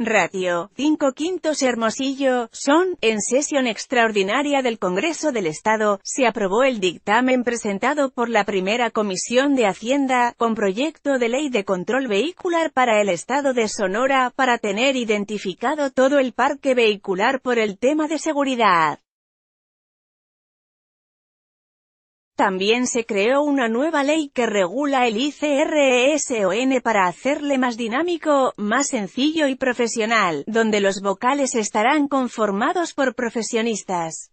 Ratio, 5 quintos Hermosillo, son, en sesión extraordinaria del Congreso del Estado, se aprobó el dictamen presentado por la primera Comisión de Hacienda, con proyecto de ley de control vehicular para el Estado de Sonora, para tener identificado todo el parque vehicular por el tema de seguridad. También se creó una nueva ley que regula el ICRSON e para hacerle más dinámico, más sencillo y profesional, donde los vocales estarán conformados por profesionistas.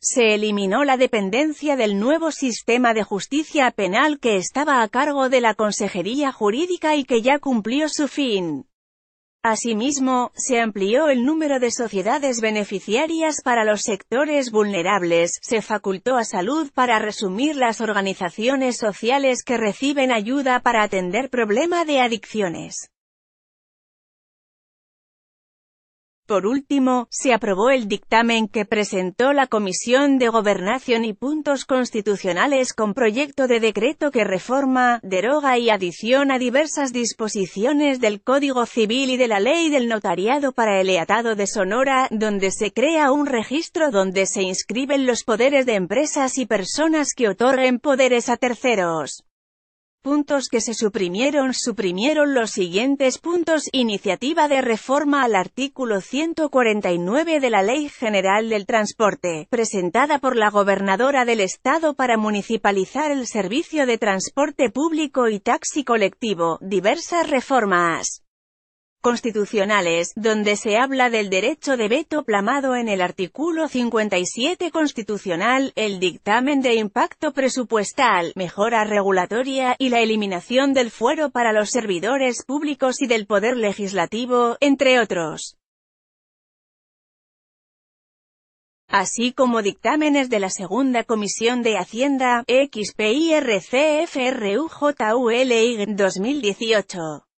Se eliminó la dependencia del nuevo sistema de justicia penal que estaba a cargo de la Consejería Jurídica y que ya cumplió su fin. Asimismo, se amplió el número de sociedades beneficiarias para los sectores vulnerables, se facultó a salud para resumir las organizaciones sociales que reciben ayuda para atender problema de adicciones. Por último, se aprobó el dictamen que presentó la Comisión de Gobernación y Puntos Constitucionales con proyecto de decreto que reforma, deroga y adiciona diversas disposiciones del Código Civil y de la Ley del Notariado para el Eatado de Sonora, donde se crea un registro donde se inscriben los poderes de empresas y personas que otorguen poderes a terceros. Puntos que se suprimieron Suprimieron los siguientes puntos. Iniciativa de reforma al artículo 149 de la Ley General del Transporte, presentada por la gobernadora del Estado para municipalizar el servicio de transporte público y taxi colectivo. Diversas reformas constitucionales, donde se habla del derecho de veto plamado en el artículo 57 constitucional, el dictamen de impacto presupuestal, mejora regulatoria y la eliminación del fuero para los servidores públicos y del poder legislativo, entre otros. así como dictámenes de la Segunda Comisión de Hacienda, XPIRCFRUJUL 2018.